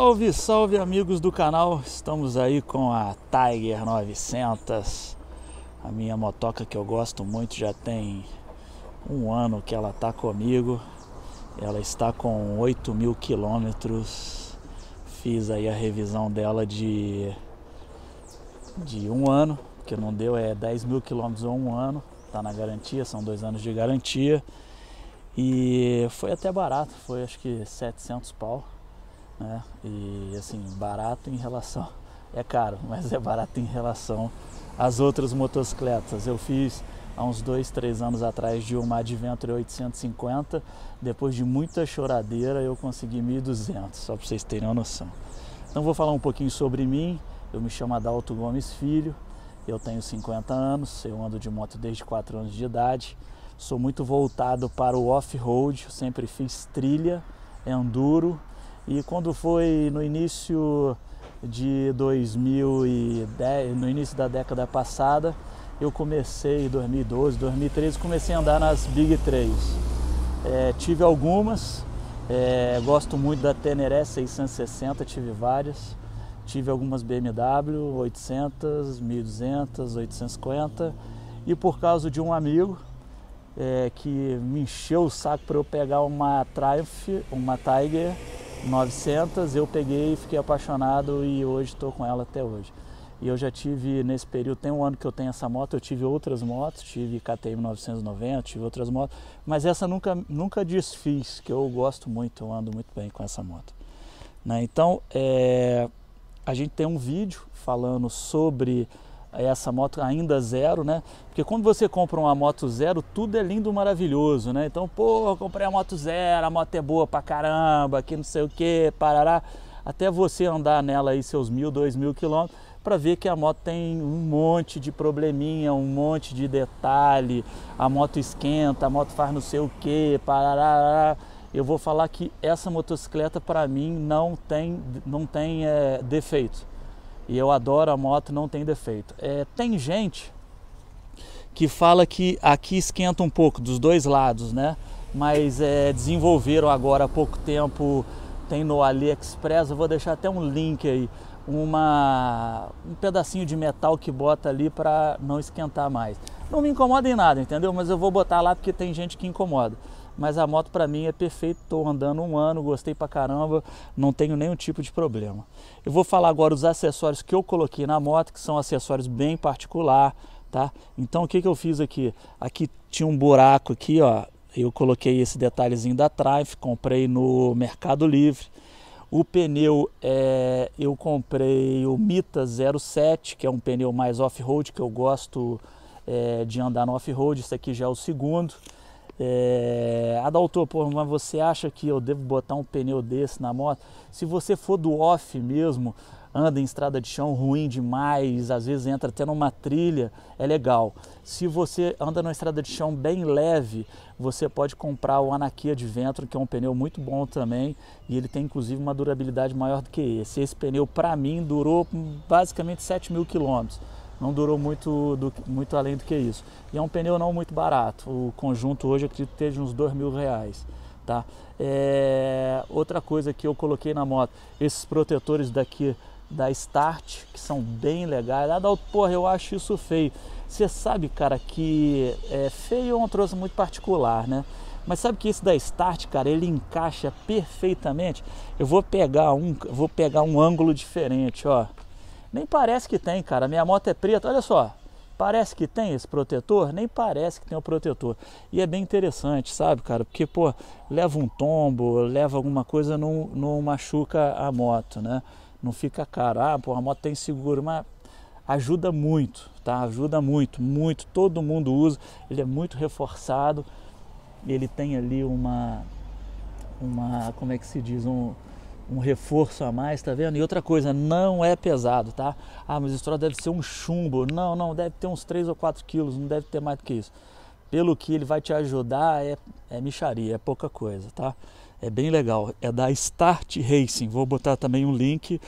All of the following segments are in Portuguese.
Salve, salve amigos do canal. Estamos aí com a Tiger 900, a minha motoca que eu gosto muito, já tem um ano que ela está comigo. Ela está com 8 mil quilômetros. Fiz aí a revisão dela de, de um ano, que não deu é 10 mil quilômetros ou um ano. Está na garantia, são dois anos de garantia. E foi até barato, foi acho que 700 pau né? E assim, barato em relação. É caro, mas é barato em relação às outras motocicletas. Eu fiz há uns dois, três anos atrás de uma Adventure 850. Depois de muita choradeira, eu consegui 1.200, só para vocês terem uma noção. Então, vou falar um pouquinho sobre mim. Eu me chamo Adalto Gomes Filho, eu tenho 50 anos, eu ando de moto desde 4 anos de idade. Sou muito voltado para o off-road, sempre fiz trilha, enduro e quando foi no início de 2010, no início da década passada, eu comecei em 2012, 2013, comecei a andar nas Big 3. É, tive algumas, é, gosto muito da Teneré 660, tive várias. Tive algumas BMW 800, 1200, 850 e por causa de um amigo é, que me encheu o saco para eu pegar uma Triumph, uma Tiger 900, eu peguei, fiquei apaixonado e hoje estou com ela até hoje. E eu já tive, nesse período, tem um ano que eu tenho essa moto, eu tive outras motos, tive KTM 990, tive outras motos, mas essa nunca, nunca desfiz, que eu gosto muito, eu ando muito bem com essa moto. Né? Então, é, a gente tem um vídeo falando sobre essa moto ainda zero, né? Porque quando você compra uma moto zero, tudo é lindo, maravilhoso, né? Então, pô, comprei a moto zero, a moto é boa pra caramba, que não sei o que, parará. Até você andar nela aí seus mil, dois mil quilômetros, para ver que a moto tem um monte de probleminha, um monte de detalhe, a moto esquenta, a moto faz não sei o que, parará. Eu vou falar que essa motocicleta para mim não tem, não tem é, defeito e eu adoro a moto, não tem defeito. É, tem gente que fala que aqui esquenta um pouco dos dois lados, né? Mas é, desenvolveram agora há pouco tempo, tem no AliExpress, eu vou deixar até um link aí, uma, um pedacinho de metal que bota ali para não esquentar mais. Não me incomoda em nada, entendeu? Mas eu vou botar lá porque tem gente que incomoda mas a moto para mim é perfeita, estou andando um ano, gostei pra caramba, não tenho nenhum tipo de problema. Eu vou falar agora os acessórios que eu coloquei na moto, que são acessórios bem particular, tá? Então o que, que eu fiz aqui? Aqui tinha um buraco aqui, ó, eu coloquei esse detalhezinho da Triumph, comprei no Mercado Livre. O pneu é, eu comprei o Mita 07, que é um pneu mais off-road que eu gosto é, de andar no off-road. Esse aqui já é o segundo. É, Adalto, pô, mas você acha que eu devo botar um pneu desse na moto? Se você for do off mesmo, anda em estrada de chão ruim demais, às vezes entra até numa trilha, é legal. Se você anda numa estrada de chão bem leve, você pode comprar o Anakia de Ventro, que é um pneu muito bom também, e ele tem inclusive uma durabilidade maior do que esse. Esse pneu, para mim, durou basicamente 7 mil quilômetros não durou muito, do, muito além do que isso. E é um pneu não muito barato, o conjunto hoje eu acredito que esteja uns dois mil reais. Tá? É, outra coisa que eu coloquei na moto, esses protetores daqui da Start, que são bem legais. Adalto, porra, eu acho isso feio. Você sabe, cara, que é, feio é um troço muito particular, né? Mas sabe que esse da Start, cara, ele encaixa perfeitamente. Eu vou pegar um, vou pegar um ângulo diferente, ó. Nem parece que tem, cara. Minha moto é preta, olha só. Parece que tem esse protetor? Nem parece que tem o protetor. E é bem interessante, sabe, cara? Porque, pô, leva um tombo, leva alguma coisa, não, não machuca a moto, né? Não fica caro. ah, pô, a moto tem seguro, mas ajuda muito, tá? Ajuda muito, muito. Todo mundo usa, ele é muito reforçado. Ele tem ali uma, uma, como é que se diz, um, um reforço a mais, tá vendo? E outra coisa, não é pesado, tá? Ah, mas isso deve ser um chumbo. Não, não, deve ter uns 3 ou 4 quilos, não deve ter mais do que isso. Pelo que ele vai te ajudar é, é micharia, é pouca coisa, tá? É bem legal, é da Start Racing. Vou botar também um link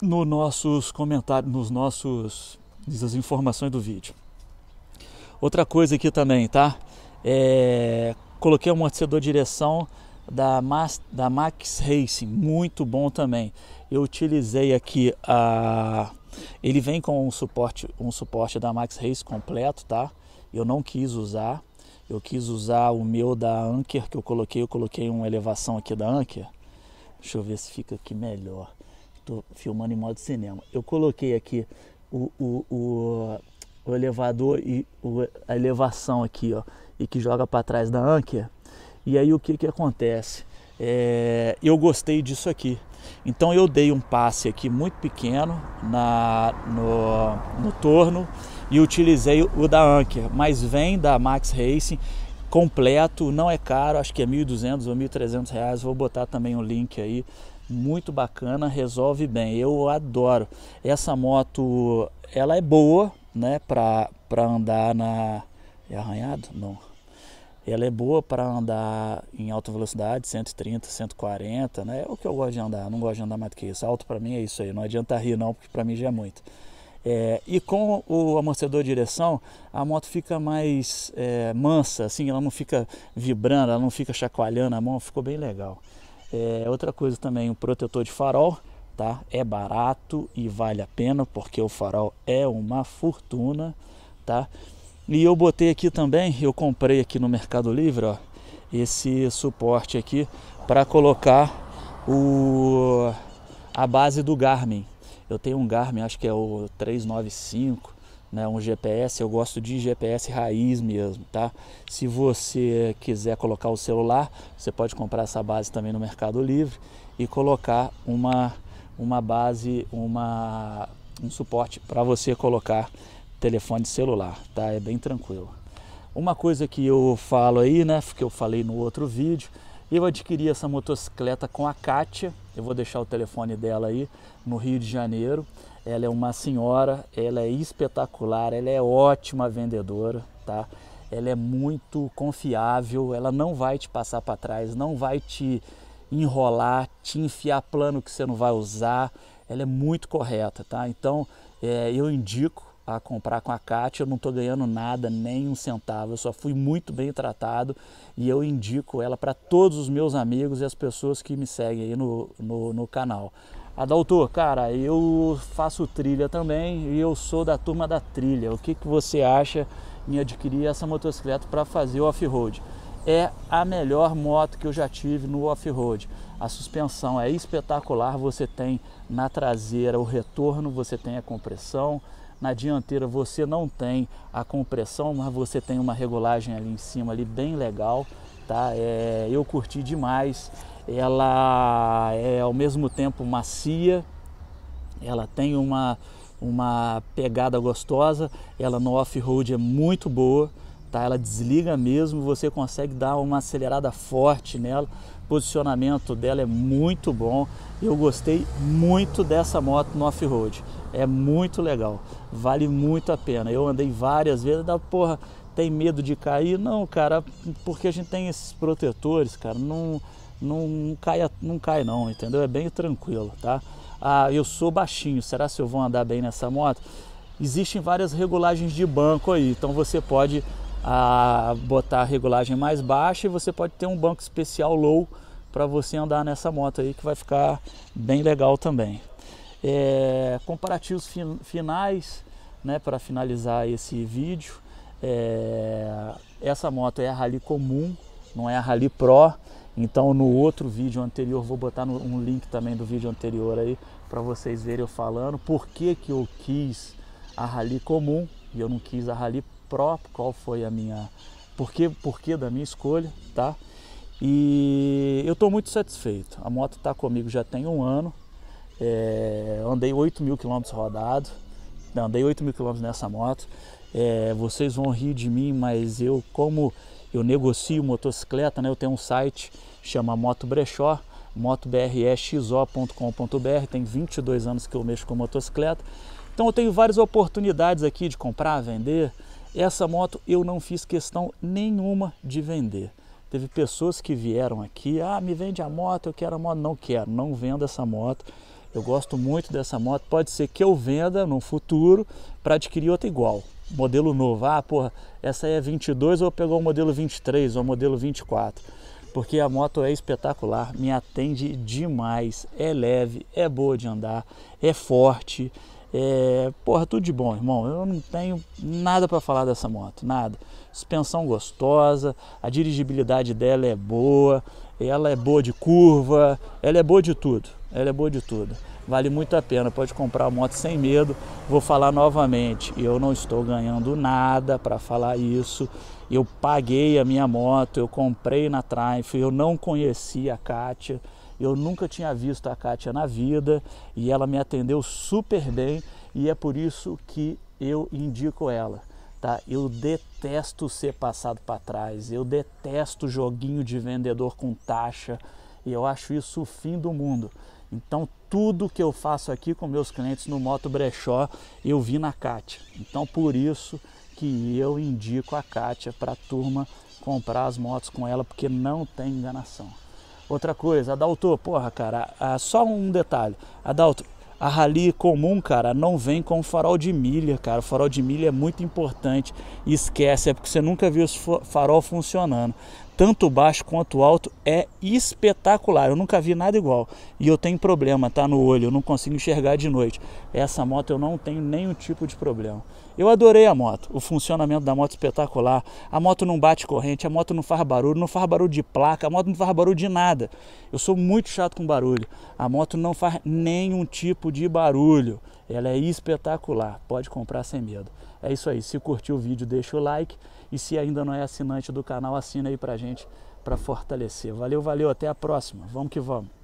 nos nossos comentários, nos nossos as informações do vídeo. Outra coisa aqui também, tá? É, coloquei um amortecedor de direção da, Mas, da Max Racing, muito bom também. Eu utilizei aqui a. Ele vem com um suporte, um suporte da Max Racing completo, tá? Eu não quis usar. Eu quis usar o meu da Anker que eu coloquei. Eu coloquei uma elevação aqui da Anker. Deixa eu ver se fica aqui melhor. Estou filmando em modo cinema. Eu coloquei aqui o, o, o, o elevador e a elevação aqui, ó, e que joga para trás da Anker. E aí o que, que acontece? É, eu gostei disso aqui. Então eu dei um passe aqui muito pequeno na, no, no torno e utilizei o da Anker, mas vem da Max Racing completo, não é caro, acho que é 1.200 ou 1.300 reais, vou botar também o um link aí, muito bacana, resolve bem, eu adoro. Essa moto, ela é boa, né, para andar na... é arranhado? Não ela é boa para andar em alta velocidade, 130, 140, né? É o que eu gosto de andar, não gosto de andar mais do que isso. Alto para mim é isso aí, não adianta rir não, porque para mim já é muito. É, e com o amortecedor de direção, a moto fica mais é, mansa, assim, ela não fica vibrando, ela não fica chacoalhando a mão, ficou bem legal. É, outra coisa também, o protetor de farol, tá? É barato e vale a pena, porque o farol é uma fortuna, tá? E eu botei aqui também, eu comprei aqui no Mercado Livre, ó, esse suporte aqui para colocar o a base do Garmin. Eu tenho um Garmin, acho que é o 395, né, um GPS, eu gosto de GPS raiz mesmo, tá? Se você quiser colocar o celular, você pode comprar essa base também no Mercado Livre e colocar uma uma base, uma um suporte para você colocar telefone celular, tá? É bem tranquilo. Uma coisa que eu falo aí, né, que eu falei no outro vídeo, eu adquiri essa motocicleta com a Kátia, eu vou deixar o telefone dela aí, no Rio de Janeiro. Ela é uma senhora, ela é espetacular, ela é ótima vendedora, tá? Ela é muito confiável, ela não vai te passar para trás, não vai te enrolar, te enfiar plano que você não vai usar. Ela é muito correta, tá? Então, é, eu indico a comprar com a Kátia, eu não estou ganhando nada, nem um centavo, eu só fui muito bem tratado e eu indico ela para todos os meus amigos e as pessoas que me seguem aí no, no, no canal. Adalto, cara, eu faço trilha também e eu sou da turma da trilha. O que, que você acha em adquirir essa motocicleta para fazer o off-road? É a melhor moto que eu já tive no off-road. A suspensão é espetacular, você tem na traseira o retorno, você tem a compressão, na dianteira você não tem a compressão, mas você tem uma regulagem ali em cima ali bem legal, tá? É, eu curti demais. Ela é ao mesmo tempo macia, ela tem uma uma pegada gostosa, ela no off-road é muito boa, tá? Ela desliga mesmo, você consegue dar uma acelerada forte nela. O posicionamento dela é muito bom. Eu gostei muito dessa moto no off-road. É muito legal, vale muito a pena. Eu andei várias vezes, da porra, tem medo de cair? Não, cara, porque a gente tem esses protetores, cara, não, não, cai, não cai não, entendeu? É bem tranquilo, tá? Ah, eu sou baixinho, será que eu vou andar bem nessa moto? Existem várias regulagens de banco aí, então você pode ah, botar a regulagem mais baixa e você pode ter um banco especial low para você andar nessa moto aí que vai ficar bem legal também é, comparativos fin finais, né, para finalizar esse vídeo. É, essa moto é a Rally comum, não é a Rally Pro. Então no outro vídeo anterior vou botar no, um link também do vídeo anterior aí para vocês verem eu falando por que que eu quis a Rally comum e eu não quis a Rally Pro, qual foi a minha Por que da minha escolha, tá? E eu estou muito satisfeito. A moto está comigo já tem um ano. É, andei 8 mil quilômetros rodado, andei 8 mil quilômetros nessa moto. É, vocês vão rir de mim, mas eu, como eu negocio motocicleta, né, eu tenho um site chama Moto Brechó, motobrexo.com.br, tem 22 anos que eu mexo com motocicleta. Então eu tenho várias oportunidades aqui de comprar, vender. Essa moto eu não fiz questão nenhuma de vender. Teve pessoas que vieram aqui, ah, me vende a moto, eu quero a moto. Não quero, não vendo essa moto. Eu gosto muito dessa moto. Pode ser que eu venda no futuro para adquirir outra igual. Modelo novo. Ah, porra, essa é 22 ou pegar o modelo 23 ou modelo 24. Porque a moto é espetacular, me atende demais. É leve, é boa de andar, é forte. É, porra, tudo de bom, irmão. Eu não tenho nada para falar dessa moto, nada. Suspensão gostosa, a dirigibilidade dela é boa, ela é boa de curva, ela é boa de tudo ela é boa de tudo. Vale muito a pena, pode comprar a moto sem medo. Vou falar novamente, eu não estou ganhando nada para falar isso. Eu paguei a minha moto, eu comprei na Triumph, eu não conhecia a Kátia, eu nunca tinha visto a Kátia na vida e ela me atendeu super bem e é por isso que eu indico ela. Tá? Eu detesto ser passado para trás, eu detesto joguinho de vendedor com taxa e eu acho isso o fim do mundo. Então tudo que eu faço aqui com meus clientes no Moto Brechó, eu vi na Kátia. Então por isso que eu indico a Kátia para a turma comprar as motos com ela, porque não tem enganação. Outra coisa, Adalto, porra, cara, ah, só um detalhe. Adalto, a rally comum, cara, não vem com farol de milha, cara. O farol de milha é muito importante. Esquece, é porque você nunca viu os farol funcionando. Tanto baixo quanto alto é espetacular. Eu nunca vi nada igual. E eu tenho problema, tá no olho, eu não consigo enxergar de noite. Essa moto eu não tenho nenhum tipo de problema. Eu adorei a moto, o funcionamento da moto espetacular. A moto não bate corrente, a moto não faz barulho, não faz barulho de placa, a moto não faz barulho de nada. Eu sou muito chato com barulho. A moto não faz nenhum tipo de barulho. Ela é espetacular, pode comprar sem medo. É isso aí, se curtiu o vídeo, deixa o like e se ainda não é assinante do canal, assina aí pra gente para fortalecer. Valeu, valeu, até a próxima. Vamos que vamos.